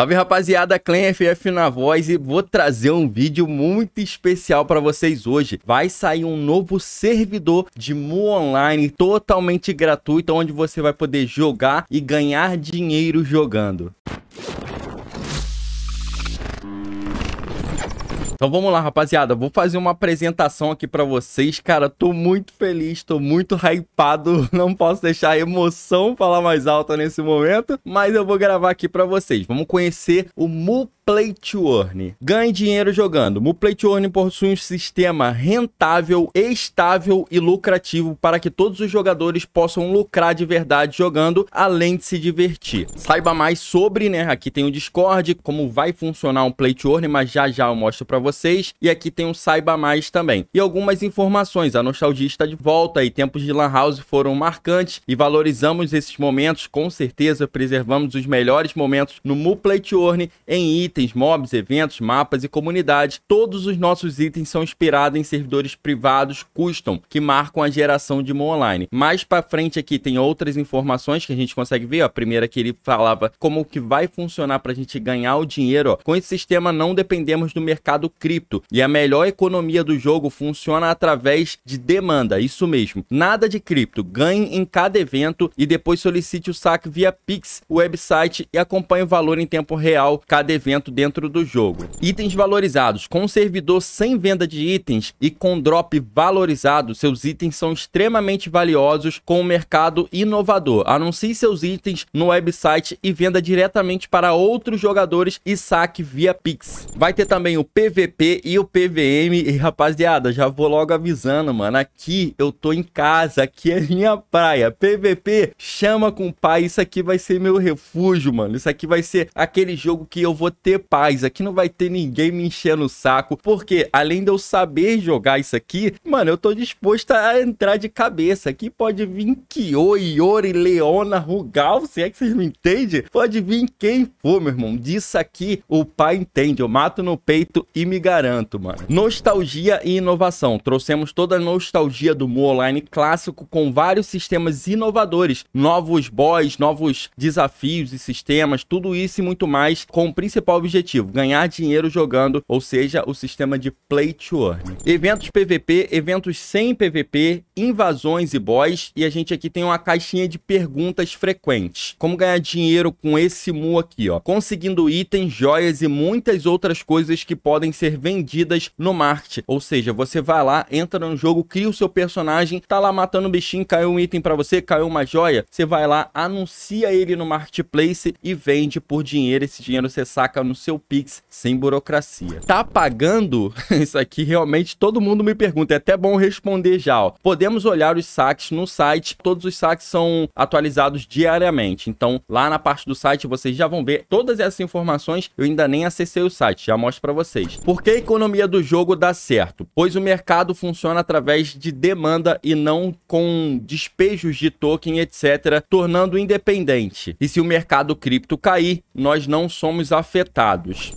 Salve rapaziada, Clem FF na voz e vou trazer um vídeo muito especial para vocês hoje. Vai sair um novo servidor de Mu Online totalmente gratuito, onde você vai poder jogar e ganhar dinheiro jogando. Então vamos lá, rapaziada. Vou fazer uma apresentação aqui para vocês. Cara, tô muito feliz, tô muito hypado. Não posso deixar a emoção falar mais alta nesse momento, mas eu vou gravar aqui para vocês. Vamos conhecer o Mupa play to earn. Ganhe dinheiro jogando. O play to earn possui um sistema rentável, estável e lucrativo para que todos os jogadores possam lucrar de verdade jogando, além de se divertir. Saiba mais sobre, né? Aqui tem o Discord, como vai funcionar um play to earn, mas já já eu mostro para vocês. E aqui tem um saiba mais também. E algumas informações. A nostalgia está de volta e tempos de Lan House foram marcantes e valorizamos esses momentos com certeza. Preservamos os melhores momentos no Mu Play to earn em itens itens, mobs, eventos, mapas e comunidades, todos os nossos itens são inspirados em servidores privados custom, que marcam a geração de Mo Online. Mais para frente aqui tem outras informações que a gente consegue ver, ó. a primeira que ele falava como que vai funcionar para a gente ganhar o dinheiro, ó. com esse sistema não dependemos do mercado cripto e a melhor economia do jogo funciona através de demanda, isso mesmo. Nada de cripto, ganhe em cada evento e depois solicite o saque via Pix, o website e acompanhe o valor em tempo real cada evento dentro do jogo. Itens valorizados. Com o servidor sem venda de itens e com drop valorizado, seus itens são extremamente valiosos com o um mercado inovador. Anuncie seus itens no website e venda diretamente para outros jogadores e saque via Pix. Vai ter também o PVP e o PVM. E rapaziada, já vou logo avisando, mano. Aqui eu tô em casa, aqui é minha praia. PVP, chama com o pai. Isso aqui vai ser meu refúgio, mano. Isso aqui vai ser aquele jogo que eu vou ter ter paz, aqui não vai ter ninguém me enchendo o saco, porque além de eu saber jogar isso aqui, mano, eu tô disposto a entrar de cabeça. Aqui pode vir Kyo, Yori, Leona, Rugal, se é que vocês não entendem, pode vir quem for, meu irmão. Disso aqui o pai entende, eu mato no peito e me garanto, mano. Nostalgia e inovação. Trouxemos toda a nostalgia do Mu Online clássico com vários sistemas inovadores, novos boys, novos desafios e sistemas, tudo isso e muito mais, com o principal objetivo, ganhar dinheiro jogando, ou seja, o sistema de play to earn. Eventos PVP, eventos sem PVP, invasões e boss, e a gente aqui tem uma caixinha de perguntas frequentes. Como ganhar dinheiro com esse mu aqui, ó? Conseguindo itens, joias e muitas outras coisas que podem ser vendidas no marketing. Ou seja, você vai lá, entra no jogo, cria o seu personagem, tá lá matando um bichinho, caiu um item para você, caiu uma joia, você vai lá, anuncia ele no marketplace e vende por dinheiro, esse dinheiro você saca no seu Pix sem burocracia. Tá pagando? Isso aqui realmente todo mundo me pergunta, é até bom responder já, ó. Podemos olhar os saques no site, todos os saques são atualizados diariamente. Então, lá na parte do site vocês já vão ver todas essas informações. Eu ainda nem acessei o site, já mostro para vocês. Por que a economia do jogo dá certo? Pois o mercado funciona através de demanda e não com despejos de token, etc, tornando independente. E se o mercado cripto cair, nós não somos afetados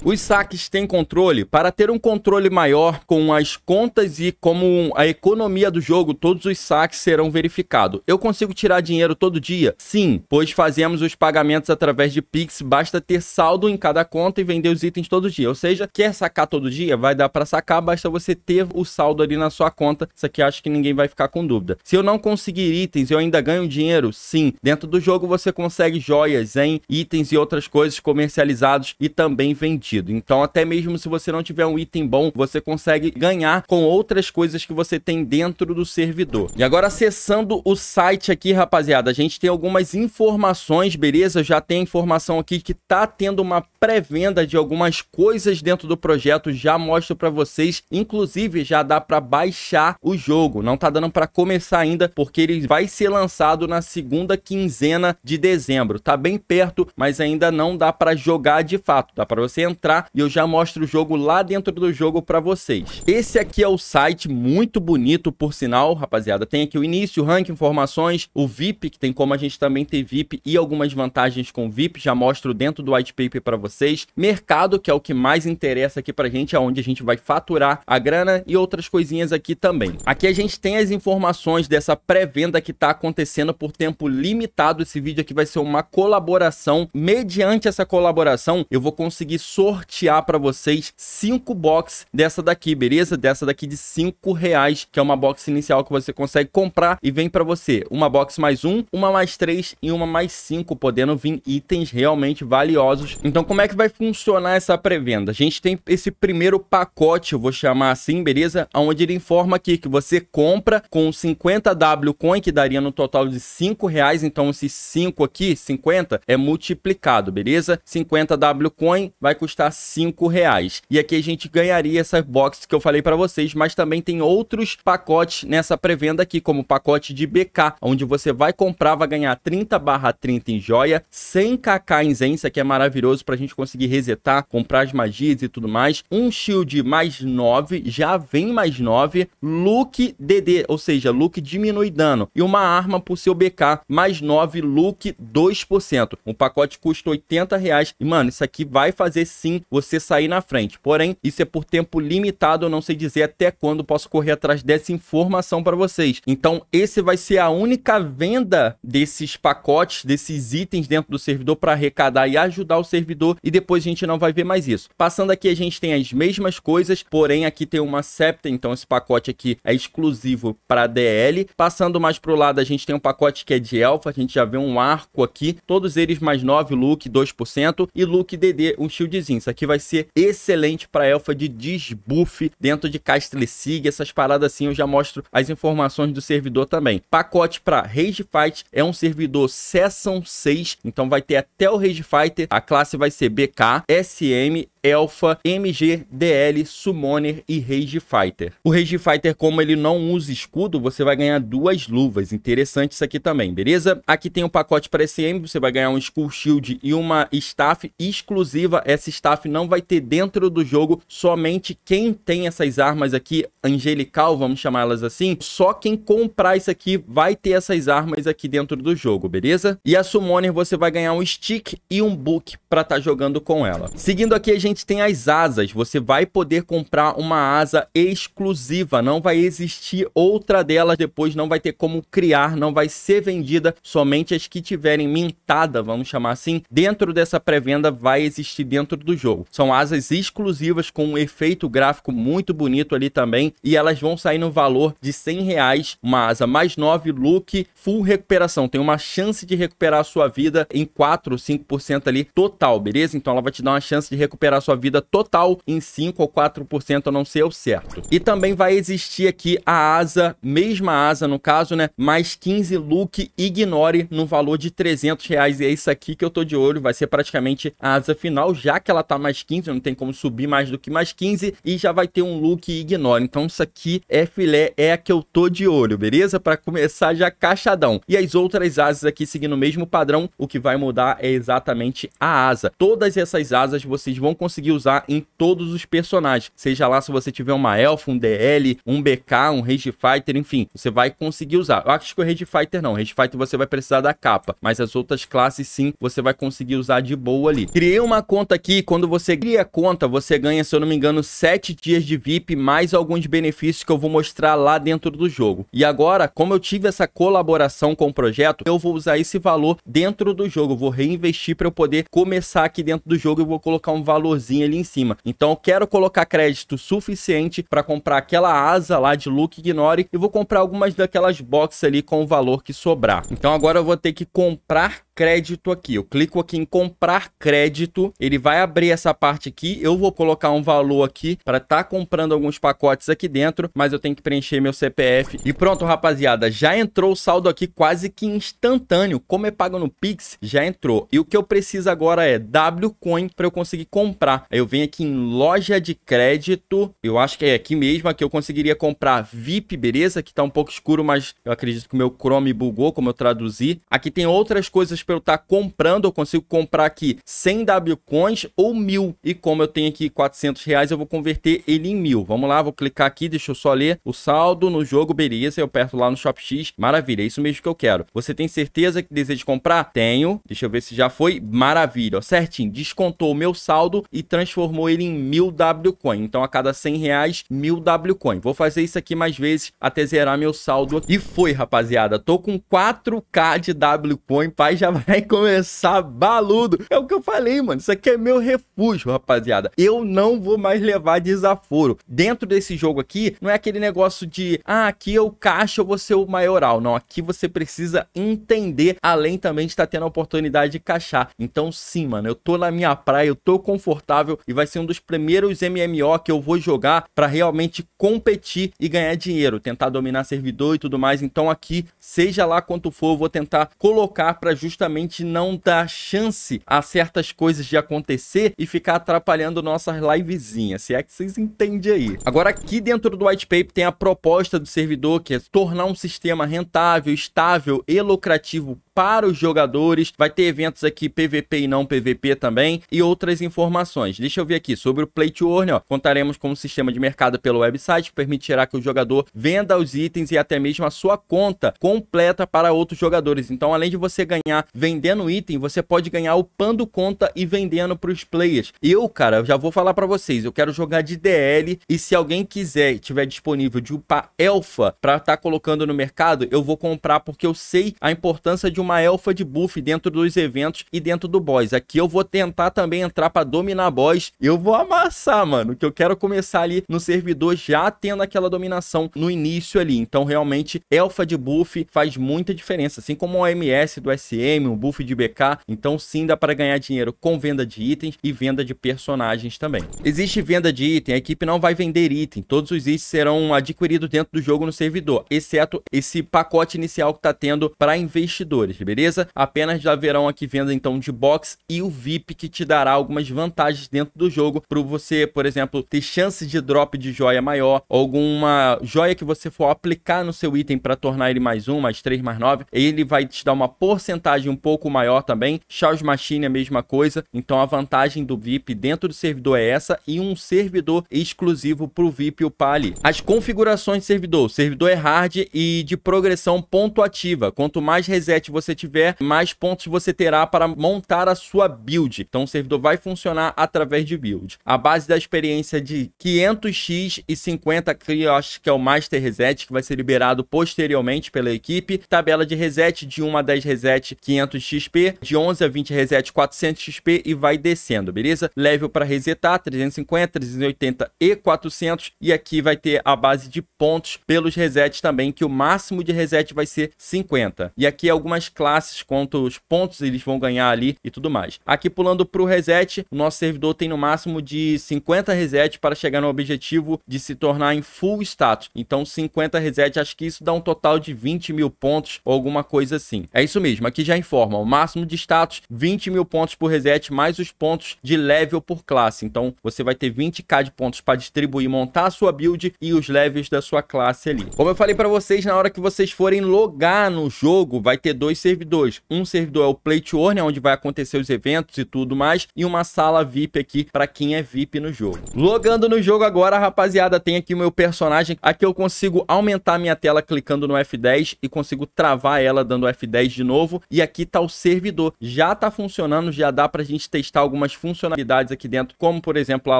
os saques têm controle para ter um controle maior com as contas e como a economia do jogo, todos os saques serão verificados. Eu consigo tirar dinheiro todo dia? Sim, pois fazemos os pagamentos através de Pix, basta ter saldo em cada conta e vender os itens todo dia. Ou seja, quer sacar todo dia? Vai dar para sacar, basta você ter o saldo ali na sua conta. Isso aqui acho que ninguém vai ficar com dúvida. Se eu não conseguir itens, eu ainda ganho dinheiro? Sim. Dentro do jogo você consegue joias em itens e outras coisas comercializados e também também vendido. Então, até mesmo se você não tiver um item bom, você consegue ganhar com outras coisas que você tem dentro do servidor. E agora, acessando o site aqui, rapaziada, a gente tem algumas informações, beleza? Já tem informação aqui que tá tendo uma pré-venda de algumas coisas dentro do projeto, já mostro para vocês. Inclusive, já dá para baixar o jogo. Não tá dando para começar ainda, porque ele vai ser lançado na segunda quinzena de dezembro. Tá bem perto, mas ainda não dá para jogar de fato. Dá tá tá? Para você entrar e eu já mostro o jogo lá dentro do jogo para vocês. Esse aqui é o site, muito bonito por sinal, rapaziada. Tem aqui o início, o ranking, informações, o VIP, que tem como a gente também ter VIP e algumas vantagens com VIP, já mostro dentro do white paper para vocês. Mercado, que é o que mais interessa aqui a gente, é onde a gente vai faturar a grana e outras coisinhas aqui também. Aqui a gente tem as informações dessa pré-venda que tá acontecendo por tempo limitado. Esse vídeo aqui vai ser uma colaboração. Mediante essa colaboração, eu vou conseguir conseguir sortear para vocês cinco boxes dessa daqui, beleza? Dessa daqui de cinco reais, que é uma box inicial que você consegue comprar e vem para você uma box mais um, uma mais três e uma mais cinco, podendo vir itens realmente valiosos. Então como é que vai funcionar essa pré-venda? A gente tem esse primeiro pacote, eu vou chamar assim, beleza? Onde ele informa aqui que você compra com 50W Coin, que daria no total de 5 reais. Então, esses 5 aqui, 50, é multiplicado, beleza? 50W Coin Bitcoin vai custar 5 reais. E aqui a gente ganharia essa box que eu falei para vocês, mas também tem outros pacotes nessa pré-venda aqui, como o pacote de BK, onde você vai comprar, vai ganhar 30 barra 30 em joia, 100 KK em Zen, isso aqui é maravilhoso pra gente conseguir resetar, comprar as magias e tudo mais. Um shield mais 9, já vem mais 9, look DD, ou seja, look diminui dano. E uma arma pro seu BK, mais 9, look 2%. O pacote custa 80 reais. E, mano, isso aqui vai fazer sim você sair na frente. Porém, isso é por tempo limitado, eu não sei dizer até quando posso correr atrás dessa informação para vocês. Então, esse vai ser a única venda desses pacotes, desses itens dentro do servidor para arrecadar e ajudar o servidor e depois a gente não vai ver mais isso. Passando aqui, a gente tem as mesmas coisas, porém aqui tem uma septa, então esse pacote aqui é exclusivo para DL. Passando mais para o lado, a gente tem um pacote que é de Elfa, a gente já vê um arco aqui, todos eles mais 9 look, 2% e look DD um shieldzinho. Isso aqui vai ser excelente para elfa de desbuff dentro de Castle Sig. Essas paradas assim eu já mostro as informações do servidor também. Pacote para Rage Fight é um servidor Session 6, então vai ter até o Rage Fighter. A classe vai ser BK, SM Elfa, MG, DL, Summoner e Rage Fighter. O Rage Fighter, como ele não usa escudo, você vai ganhar duas luvas. Interessante isso aqui também, beleza? Aqui tem um pacote para SM, você vai ganhar um Skull Shield e uma staff exclusiva. Essa staff não vai ter dentro do jogo, somente quem tem essas armas aqui, angelical, vamos chamá-las assim, só quem comprar isso aqui vai ter essas armas aqui dentro do jogo, beleza? E a Summoner você vai ganhar um stick e um book para estar tá jogando com ela. Seguindo aqui, a gente cliente tem as asas. Você vai poder comprar uma asa exclusiva. Não vai existir outra delas depois. Não vai ter como criar. Não vai ser vendida. Somente as que tiverem mintada, vamos chamar assim, dentro dessa pré-venda vai existir dentro do jogo. São asas exclusivas com um efeito gráfico muito bonito ali também. E elas vão sair no valor de 100 reais. Uma asa mais 9, look, full recuperação. Tem uma chance de recuperar a sua vida em 4 ou 5% ali total, beleza? Então ela vai te dar uma chance de recuperar sua vida total em 5 ou 4%, a não sei o certo. E também vai existir aqui a asa, mesma asa no caso, né? Mais 15 look ignore no valor de 300 reais. E é isso aqui que eu tô de olho, vai ser praticamente a asa final, já que ela tá mais 15, não tem como subir mais do que mais 15 e já vai ter um look ignore. Então isso aqui é filé, é a que eu tô de olho, beleza? Para começar já caixadão. E as outras asas aqui seguindo o mesmo padrão, o que vai mudar é exatamente a asa. Todas essas asas vocês vão conseguir conseguir usar em todos os personagens. Seja lá se você tiver uma elfa, um DL, um BK, um Rage Fighter, enfim, você vai conseguir usar. Eu acho que o Rage Fighter não, o Rage Fighter você vai precisar da capa, mas as outras classes sim, você vai conseguir usar de boa ali. Criei uma conta aqui, quando você cria a conta, você ganha, se eu não me engano, 7 dias de VIP, mais alguns benefícios que eu vou mostrar lá dentro do jogo. E agora, como eu tive essa colaboração com o projeto, eu vou usar esse valor dentro do jogo, eu vou reinvestir para eu poder começar aqui dentro do jogo e vou colocar um valor cozinha ali em cima. Então eu quero colocar crédito suficiente para comprar aquela asa lá de Luke Ignore e vou comprar algumas daquelas boxes ali com o valor que sobrar. Então agora eu vou ter que comprar crédito aqui. Eu clico aqui em comprar crédito, ele vai abrir essa parte aqui, eu vou colocar um valor aqui para estar tá comprando alguns pacotes aqui dentro, mas eu tenho que preencher meu CPF. E pronto, rapaziada, já entrou o saldo aqui quase que instantâneo. Como é pago no Pix, já entrou. E o que eu preciso agora é Wcoin para eu conseguir comprar. Eu venho aqui em loja de crédito, eu acho que é aqui mesmo, aqui eu conseguiria comprar VIP, beleza? Que tá um pouco escuro, mas eu acredito que o meu Chrome bugou, como eu traduzi. Aqui tem outras coisas pelo para eu estar tá comprando, eu consigo comprar aqui 100 W coins ou 1000. E como eu tenho aqui 400 reais, eu vou converter ele em 1000. Vamos lá, vou clicar aqui, deixa eu só ler o saldo no jogo, beleza, eu aperto lá no ShopX. Maravilha, é isso mesmo que eu quero. Você tem certeza que deseja comprar? Tenho. Deixa eu ver se já foi. Maravilha, ó, certinho. Descontou o meu saldo e transformou ele em 1000 W coin. Então a cada 100 reais, 1000 W coin. Vou fazer isso aqui mais vezes até zerar meu saldo. E foi, rapaziada. Tô com 4K de W coin. Pai já vai começar baludo. É o que eu falei, mano. Isso aqui é meu refúgio, rapaziada. Eu não vou mais levar desaforo. Dentro desse jogo aqui, não é aquele negócio de, ah, aqui eu caixa, eu vou ser o maioral. Não, aqui você precisa entender, além também de estar tá tendo a oportunidade de caixar. Então, sim, mano, eu tô na minha praia, eu tô confortável e vai ser um dos primeiros MMO que eu vou jogar para realmente competir e ganhar dinheiro, tentar dominar servidor e tudo mais. Então, aqui, seja lá quanto for, eu vou tentar colocar para justamente justamente não dar chance a certas coisas de acontecer e ficar atrapalhando nossas livezinhas, se é que vocês entendem aí. Agora aqui dentro do white paper tem a proposta do servidor que é tornar um sistema rentável, estável e lucrativo para os jogadores. Vai ter eventos aqui PVP e não PVP também e outras informações. Deixa eu ver aqui sobre o Play to Earn, ó. Contaremos com um sistema de mercado pelo website que permitirá que o jogador venda os itens e até mesmo a sua conta completa para outros jogadores. Então, além de você ganhar vendendo item, você pode ganhar upando conta e vendendo para os players. Eu, cara, já vou falar para vocês, eu quero jogar de DL e se alguém quiser, tiver disponível de upar elfa para estar tá colocando no mercado, eu vou comprar porque eu sei a importância de uma elfa de buff dentro dos eventos e dentro do boss. Aqui eu vou tentar também entrar para dominar boss. Eu vou amassar, mano, que eu quero começar ali no servidor já tendo aquela dominação no início ali. Então, realmente, elfa de buff faz muita diferença, assim como o OMS do SM premium, buff de BK. Então sim, dá para ganhar dinheiro com venda de itens e venda de personagens também. Existe venda de item, a equipe não vai vender item. Todos os itens serão adquiridos dentro do jogo no servidor, exceto esse pacote inicial que está tendo para investidores, beleza? Apenas haverão aqui venda então de box e o VIP que te dará algumas vantagens dentro do jogo para você, por exemplo, ter chance de drop de joia maior, alguma joia que você for aplicar no seu item para tornar ele mais um, mais três, mais nove, ele vai te dar uma porcentagem um pouco maior também. Charles Machine é a mesma coisa. Então a vantagem do VIP dentro do servidor é essa e um servidor exclusivo para o VIP o ali. As configurações de servidor. O servidor é hard e de progressão pontuativa. Quanto mais reset você tiver, mais pontos você terá para montar a sua build. Então o servidor vai funcionar através de build. A base da experiência é de 500x e 50 que eu acho que é o Master Reset que vai ser liberado posteriormente pela equipe. Tabela de reset de 1 a 10 reset 500 400 XP, de 11 a 20 reset 400 XP e vai descendo, beleza? Level para resetar 350, 380 e 400 e aqui vai ter a base de pontos pelos resets também, que o máximo de reset vai ser 50. E aqui algumas classes, quantos pontos eles vão ganhar ali e tudo mais. Aqui pulando para o reset, o nosso servidor tem no máximo de 50 reset para chegar no objetivo de se tornar em full status. Então 50 reset acho que isso dá um total de 20 mil pontos ou alguma coisa assim. É isso mesmo, aqui já em forma. O máximo de status, 20 mil pontos por reset, mais os pontos de level por classe. Então, você vai ter 20k de pontos para distribuir, montar a sua build e os levels da sua classe ali. Como eu falei para vocês, na hora que vocês forem logar no jogo, vai ter dois servidores. Um servidor é o Play to Earn, é onde vai acontecer os eventos e tudo mais, e uma sala VIP aqui para quem é VIP no jogo. Logando no jogo agora, rapaziada, tem aqui o meu personagem. Aqui eu consigo aumentar minha tela clicando no F10 e consigo travar ela dando F10 de novo. E aqui aqui está o servidor. Já está funcionando, já dá para a gente testar algumas funcionalidades aqui dentro, como por exemplo a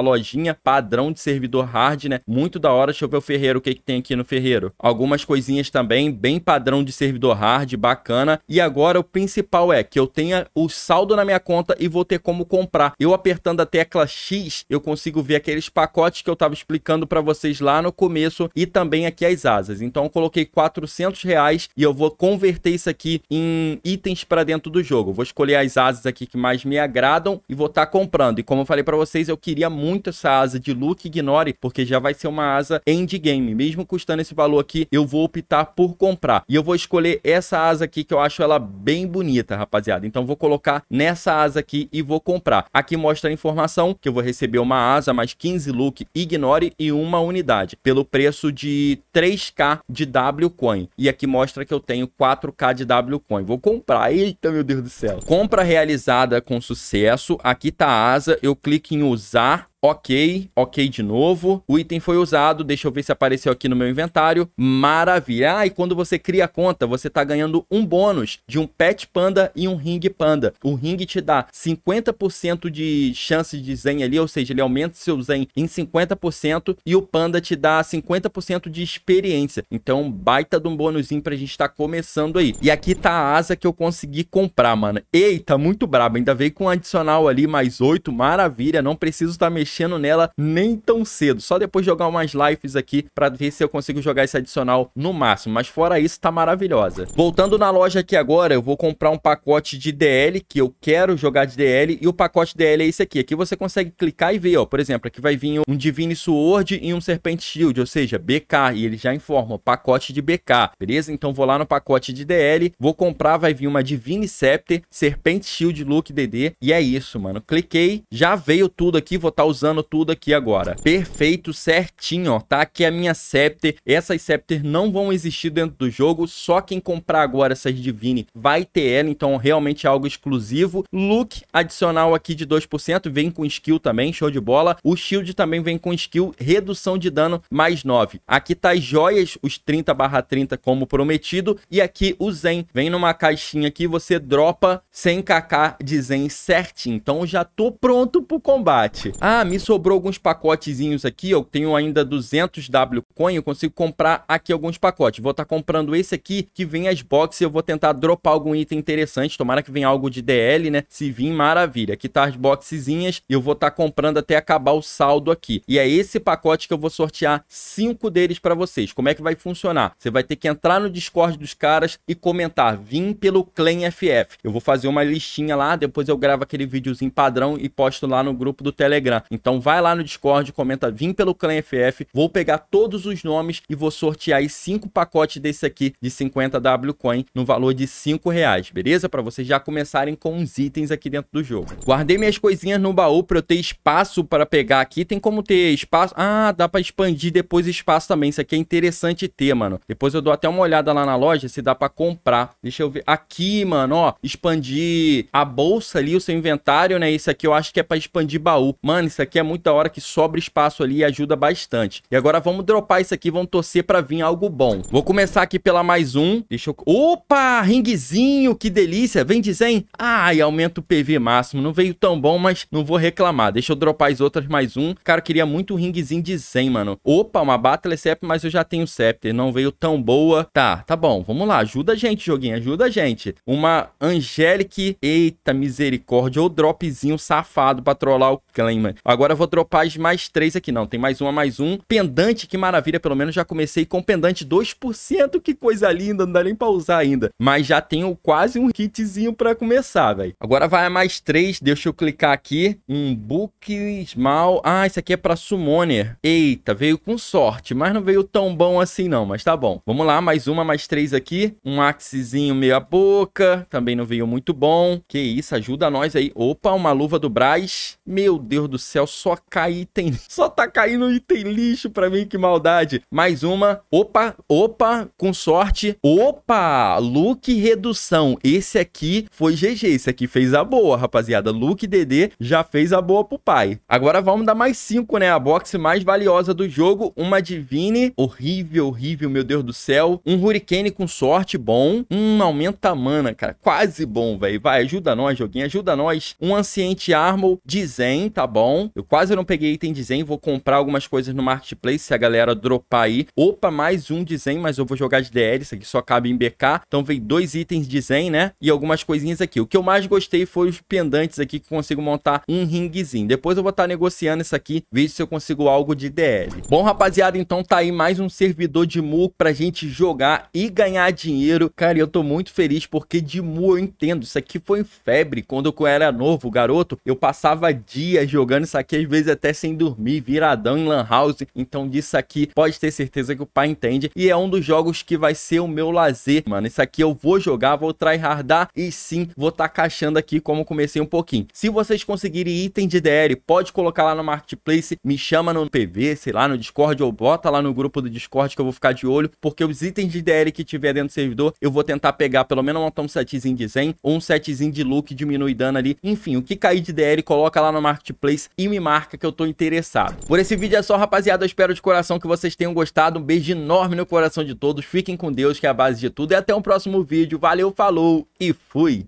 lojinha padrão de servidor hard, né? Muito da hora. Deixa eu ver o Ferreiro, o que, que tem aqui no Ferreiro. Algumas coisinhas também, bem padrão de servidor hard, bacana. E agora o principal é que eu tenha o saldo na minha conta e vou ter como comprar. Eu apertando a tecla X, eu consigo ver aqueles pacotes que eu estava explicando para vocês lá no começo e também aqui as asas. Então eu coloquei 400 reais e eu vou converter isso aqui em itens para dentro do jogo. Vou escolher as asas aqui que mais me agradam e vou estar tá comprando. E como eu falei para vocês, eu queria muito essa asa de Luke Ignore, porque já vai ser uma asa endgame. Mesmo custando esse valor aqui, eu vou optar por comprar. E eu vou escolher essa asa aqui, que eu acho ela bem bonita, rapaziada. Então vou colocar nessa asa aqui e vou comprar. Aqui mostra a informação que eu vou receber uma asa, mais 15 Luke Ignore e uma unidade, pelo preço de 3k de W Coin. E aqui mostra que eu tenho 4k de W Coin. Vou comprar Eita, meu Deus do céu. Compra realizada com sucesso. Aqui tá a asa. Eu clico em usar Ok, ok de novo. O item foi usado, deixa eu ver se apareceu aqui no meu inventário. Maravilha! Ah, e quando você cria a conta, você tá ganhando um bônus de um pet panda e um ring panda. O ring te dá 50% de chance de zen ali, ou seja, ele aumenta seu zen em 50% e o panda te dá 50% de experiência. Então, baita de um bônus pra gente estar tá começando aí. E aqui tá a asa que eu consegui comprar, mano. Eita, muito brabo. Ainda veio com um adicional ali, mais 8. Maravilha, não preciso estar tá mexendo mexendo nela nem tão cedo. Só depois jogar umas lives aqui para ver se eu consigo jogar esse adicional no máximo. Mas fora isso, tá maravilhosa. Voltando na loja aqui agora, eu vou comprar um pacote de DL, que eu quero jogar de DL. E o pacote DL é esse aqui. Aqui você consegue clicar e ver, ó. Por exemplo, aqui vai vir um Divine Sword e um Serpent Shield, ou seja, BK. E ele já informa, pacote de BK, beleza? Então vou lá no pacote de DL, vou comprar, vai vir uma Divine Scepter, Serpent Shield, Look DD. E é isso, mano. Cliquei, já veio tudo aqui, vou estar tá usando tudo aqui agora. Perfeito, certinho, ó. Tá aqui a minha Scepter. Essas Scepter não vão existir dentro do jogo. Só quem comprar agora essas Divine vai ter ela. Então, realmente é algo exclusivo. Look adicional aqui de 2%. Vem com skill também, show de bola. O Shield também vem com skill. Redução de dano mais 9. Aqui tá as joias, os 30 barra 30 como prometido. E aqui o Zen. Vem numa caixinha aqui, você dropa 100kk de Zen certinho. Então, já tô pronto pro combate. Ah, me sobrou alguns pacotezinhos aqui, eu tenho ainda 200 coin, eu consigo comprar aqui alguns pacotes. Vou estar tá comprando esse aqui, que vem as boxes, eu vou tentar dropar algum item interessante, tomara que venha algo de DL, né? Se vir, maravilha. Aqui tá as boxezinhas, eu vou estar tá comprando até acabar o saldo aqui. E é esse pacote que eu vou sortear cinco deles para vocês. Como é que vai funcionar? Você vai ter que entrar no Discord dos caras e comentar, vim pelo Clan FF. Eu vou fazer uma listinha lá, depois eu gravo aquele videozinho padrão e posto lá no grupo do Telegram. Então vai lá no Discord, comenta vim pelo Clã FF, vou pegar todos os nomes e vou sortear aí cinco pacotes desse aqui de 50 W Coin no valor de 5 reais, beleza? Para vocês já começarem com uns itens aqui dentro do jogo. Guardei minhas coisinhas no baú para eu ter espaço para pegar aqui. Tem como ter espaço? Ah, dá para expandir depois espaço também. Isso aqui é interessante ter, mano. Depois eu dou até uma olhada lá na loja se dá para comprar. Deixa eu ver. Aqui, mano, ó, expandir a bolsa ali, o seu inventário, né? Isso aqui eu acho que é para expandir baú. Mano, isso aqui aqui é muita hora que sobra espaço ali e ajuda bastante. E agora vamos dropar isso aqui, vamos torcer pra vir algo bom. Vou começar aqui pela mais um. Deixa eu... Opa, ringuezinho, que delícia. Vem de zen. Ai, aumenta o PV máximo. Não veio tão bom, mas não vou reclamar. Deixa eu dropar as outras mais um. Cara, queria muito um ringuezinho de Zen, mano. Opa, uma Battle é Scepter, mas eu já tenho Scepter. Não veio tão boa. Tá, tá bom. Vamos lá. Ajuda a gente, joguinho. Ajuda a gente. Uma Angelic. Eita, misericórdia. Ou dropzinho safado pra trollar o Clayman. mano. Agora eu vou dropar as mais três aqui. Não, tem mais uma, mais um. Pendante, que maravilha. Pelo menos já comecei com pendante 2%. Que coisa linda. Não dá nem pra usar ainda. Mas já tenho quase um kitzinho pra começar, velho. Agora vai a mais três. Deixa eu clicar aqui. Um book small. Ah, esse aqui é pra summoner. Eita, veio com sorte. Mas não veio tão bom assim não. Mas tá bom. Vamos lá, mais uma, mais três aqui. Um axezinho meia boca. Também não veio muito bom. Que isso, ajuda nós aí. Opa, uma luva do Braz. Meu Deus do céu céu, só cai item. Só tá caindo item lixo pra mim, que maldade. Mais uma. Opa, opa, com sorte. Opa, look redução. Esse aqui foi GG. Esse aqui fez a boa, rapaziada. Look DD já fez a boa pro pai. Agora vamos dar mais cinco né? A box mais valiosa do jogo. Uma Divine. Horrível, horrível, meu Deus do céu. Um Hurricane com sorte, bom. Um aumenta mana, cara. Quase bom, velho. Vai, ajuda nós, joguinho. Ajuda nós. Um Anciente Armor de Zen, tá bom? Eu quase não peguei item desenho, vou comprar algumas coisas no marketplace se a galera dropar aí. Opa, mais um desenho, mas eu vou jogar de DL, isso aqui só cabe em BK. Então veio dois itens de desenho, né? E algumas coisinhas aqui. O que eu mais gostei foi os pendantes aqui que consigo montar um ringuezinho. Depois eu vou estar tá negociando isso aqui, vejo se eu consigo algo de DL. Bom, rapaziada, então tá aí mais um servidor de Mu pra gente jogar e ganhar dinheiro. Cara, eu tô muito feliz porque de Mu eu entendo. Isso aqui foi febre. Quando eu era novo, garoto, eu passava dias jogando isso aqui aqui às vezes até sem dormir, viradão em Lan House. Então disso aqui pode ter certeza que o pai entende. E é um dos jogos que vai ser o meu lazer, mano. Isso aqui eu vou jogar, vou tryhardar e sim, vou tá caixando aqui como comecei um pouquinho. Se vocês conseguirem item de DR, pode colocar lá no Marketplace, me chama no PV, sei lá, no Discord ou bota lá no grupo do Discord que eu vou ficar de olho, porque os itens de DR que tiver dentro do servidor, eu vou tentar pegar pelo menos um setzinho de Zen ou um setzinho de look, diminui dano ali. Enfim, o que cair de DR, coloca lá no Marketplace e me me marca que eu tô interessado. Por esse vídeo é só, rapaziada. Eu espero de coração que vocês tenham gostado. Um beijo enorme no coração de todos. Fiquem com Deus, que é a base de tudo. E até um próximo vídeo. Valeu, falou e fui!